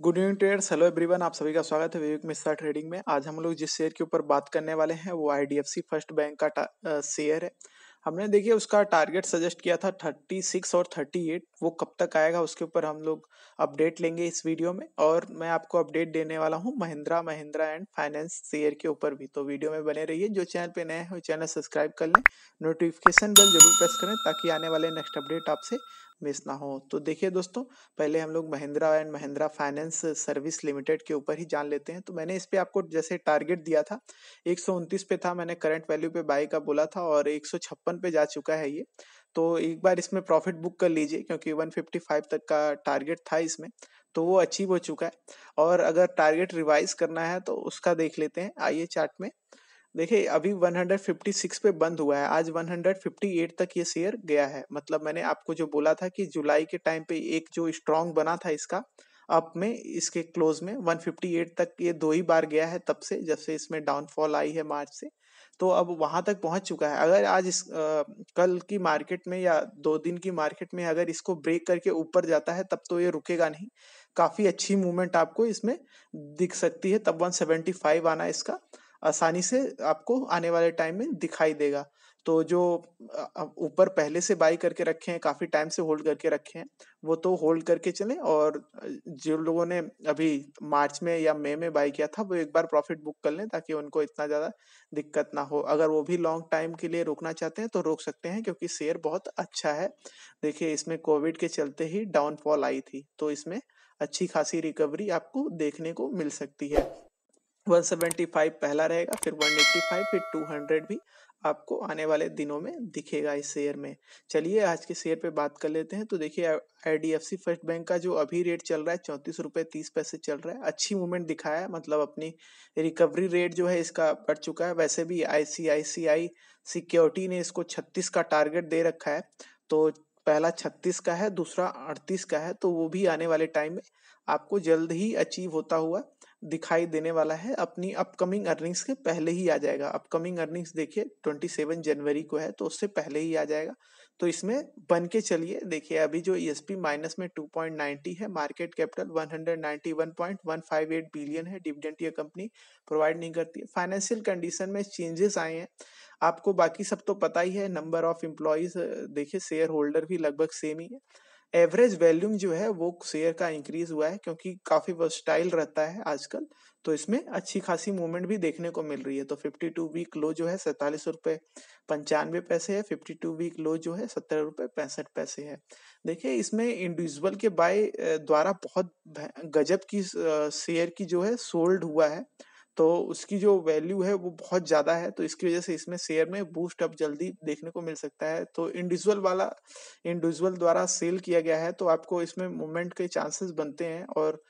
good evening traders hello everyone आप सभी का स्वागत है विवेक मिश्रा ट्रेडिंग में आज हम लोग जिस शेयर के ऊपर बात करने वाले हैं वो आईडीएफसी फर्स्ट बैंक का शेयर है हमने देखिए उसका टारगेट सजेस्ट किया था 36 और 38 वो कब तक आएगा उसके ऊपर हम लोग अपडेट लेंगे इस वीडियो में और मैं आपको अपडेट देने वाला हूँ Mahindra Mahindra and finance share के ऊपर भी तो वीडियो में बने रहिए जो चैनल पे नए हो चैनल सब्सक्राइब कर लें नोटिफिकेशन बेल जरूर प्रेस करें ताकि आने वाले नेक्स्ट अपडेट आपसे मिस ना हो तो देखिए दोस्तों पहले हम लोग Mahindra and Mahindra finance service limited के ऊपर ही जान लेते हैं तो मैंने इस पे आपको जैसे टारगेट दिया था एक पे था मैंने करंट वैल्यू पे बाई का बोला था और एक पे जा चुका है ये तो एक बार इसमें प्रॉफिट बुक कर लीजिए क्योंकि 155 तक का टारगेट था इसमें तो वो अचीव हो चुका है और अगर टारगेट रिवाइज करना है तो उसका देख लेते हैं आइए चार्ट में देखिए अभी 156 पे बंद हुआ है आज 158 तक ये शेयर गया है मतलब मैंने आपको जो बोला था कि जुलाई के टाइम पे एक जो स्ट्रांग बना था इसका अप में इसके क्लोज में 158 तक ये दो ही बार गया है तब से जब से इसमें डाउनफॉल आई है मार्च से तो अब वहां तक पहुंच चुका है अगर आज इस आ, कल की मार्केट में या दो दिन की मार्केट में अगर इसको ब्रेक करके ऊपर जाता है तब तो ये रुकेगा नहीं काफी अच्छी मूवमेंट आपको इसमें दिख सकती है तब 175 आना इसका आसानी से आपको आने वाले टाइम में दिखाई देगा तो जो ऊपर पहले से बाई करके रखे हैं काफी टाइम से होल्ड करके रखे हैं वो तो होल्ड करके चले और जो लोगों ने अभी मार्च में या मई में बाई किया था वो एक बार प्रॉफिट बुक कर लें ताकि उनको इतना ज्यादा दिक्कत ना हो अगर वो भी लॉन्ग टाइम के लिए रोकना चाहते हैं तो रोक सकते हैं क्योंकि शेयर बहुत अच्छा है देखिए इसमें कोविड के चलते ही डाउनफॉल आई थी तो इसमें अच्छी खासी रिकवरी आपको देखने को मिल सकती है 175 पहला रहेगा फिर 185 फिर 200 भी आपको आने वाले दिनों में दिखेगा इस शेयर में चलिए आज के शेयर पे बात कर लेते हैं तो देखिए आई फर्स्ट बैंक का जो अभी रेट चल रहा है चौंतीस रुपये तीस पैसे चल रहा है अच्छी मूवमेंट दिखाया है मतलब अपनी रिकवरी रेट जो है इसका बढ़ चुका है वैसे भी आई सिक्योरिटी ने इसको छत्तीस का टारगेट दे रखा है तो पहला छत्तीस का है दूसरा अड़तीस का है तो वो भी आने वाले टाइम में आपको जल्द ही अचीव होता हुआ दिखाई देने वाला है अपनी अपकमिंग अर्निंग्स के पहले ही आ जाएगा अपकमिंग अर्निंग्स देखिए 27 जनवरी को है तो उससे पहले ही आ जाएगा तो इसमें बन के चलिए देखिए अभी जो ई e माइनस में 2.90 है मार्केट कैपिटल 191.158 बिलियन है डिविडेंट ये कंपनी प्रोवाइड नहीं करती है फाइनेंशियल कंडीशन में चेंजेस आए हैं आपको बाकी सब तो पता ही है नंबर ऑफ एम्प्लॉयज देखिए शेयर होल्डर भी लगभग सेम ही है एवरेज वैल्यूम जो है वो शेयर का इंक्रीज हुआ है क्योंकि काफी वर्सटाइल रहता है आजकल तो इसमें अच्छी खासी मूवमेंट भी देखने को मिल रही है तो 52 वीक लो जो है सैतालीस रुपए पंचानवे पैसे है 52 वीक लो जो है सत्तर रुपए पैंसठ पैसे है देखिए इसमें इंडिविजुअल के बाय द्वारा बहुत गजब की शेयर की जो है सोल्ड हुआ है तो उसकी जो वैल्यू है वो बहुत ज़्यादा है तो इसकी वजह से इसमें शेयर में बूस्ट अप जल्दी देखने को मिल सकता है तो इंडिविजुअल वाला इंडिविजुअल द्वारा सेल किया गया है तो आपको इसमें मूवमेंट के चांसेस बनते हैं और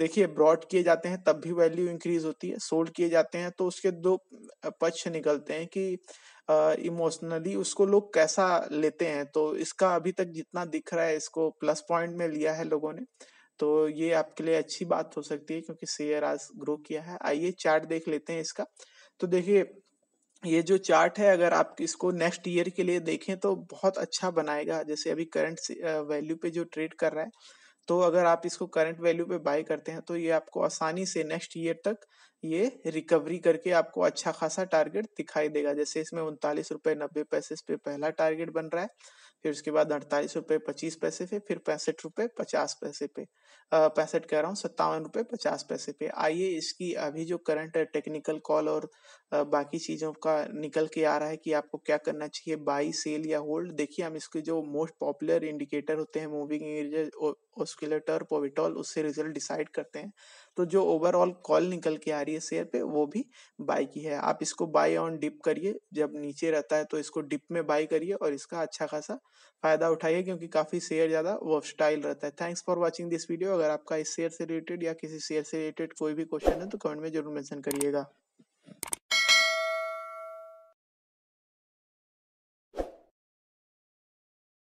देखिए ब्रॉड किए जाते हैं तब भी वैल्यू इंक्रीज होती है सोल्ड किए जाते हैं तो उसके दो पक्ष निकलते हैं कि इमोशनली उसको लोग कैसा लेते हैं तो इसका अभी तक जितना दिख रहा है इसको प्लस पॉइंट में लिया है लोगों ने तो ये आपके लिए अच्छी बात हो सकती है क्योंकि शेयर आज ग्रो किया है आइए चार्ट देख लेते हैं इसका तो देखिए ये जो चार्ट है अगर आप इसको नेक्स्ट ईयर के लिए देखें तो बहुत अच्छा बनाएगा जैसे अभी करंट वैल्यू पे जो ट्रेड कर रहा है तो अगर आप इसको करंट वैल्यू पे बाय करते हैं तो ये आपको आसानी से नेक्स्ट ईयर तक ये रिकवरी करके आपको अच्छा खासा टारगेट दिखाई देगा जैसे इसमें उनतालीस रुपए नब्बे पैसे पे पहला टारगेट बन रहा है फिर उसके बाद अड़तालीस रुपये पच्चीस पैसे पे फिर पैंसठ रुपए पचास पैसे पे पैंसठ कह रहा हूँ सत्तावन रुपए पचास पैसे पे आइए इसकी अभी जो करंट टेक्निकल कॉल और बाकी चीज़ों का निकल के आ रहा है कि आपको क्या करना चाहिए बाई सेल या होल्ड देखिए हम इसके जो मोस्ट पॉपुलर इंडिकेटर होते हैं मूविंग ऑस्कुलेटर पोविटॉल उससे रिजल्ट डिसाइड करते हैं तो जो ओवरऑल कॉल निकल के आ रही है शेयर पे वो भी बाय की है आप इसको बाय ऑन डिप करिए जब नीचे रहता है तो इसको डिप में बाय करिए और इसका अच्छा खासा फायदा उठाइए क्योंकि काफी शेयर ज्यादा वो स्टाइल रहता है thanks for watching this video अगर आपका इस शेयर से रिलेटेड या किसी शेयर से रिलेटेड कोई भी क्वेश्चन है तो कमेंट में जरूर मैंशन करिएगा